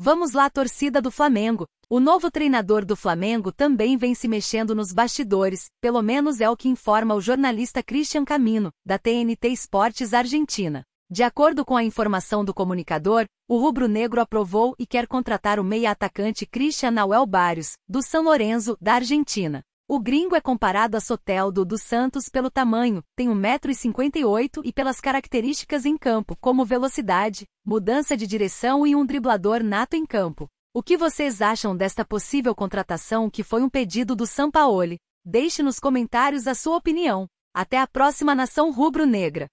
Vamos lá, torcida do Flamengo. O novo treinador do Flamengo também vem se mexendo nos bastidores, pelo menos é o que informa o jornalista Christian Camino, da TNT Esportes Argentina. De acordo com a informação do comunicador, o rubro-negro aprovou e quer contratar o meia-atacante Christian Nauel Barrios, do São Lourenço, da Argentina. O gringo é comparado a Soteldo dos Santos pelo tamanho, tem 1,58m e pelas características em campo, como velocidade, mudança de direção e um driblador nato em campo. O que vocês acham desta possível contratação que foi um pedido do Sampaoli? Deixe nos comentários a sua opinião. Até a próxima Nação Rubro-Negra.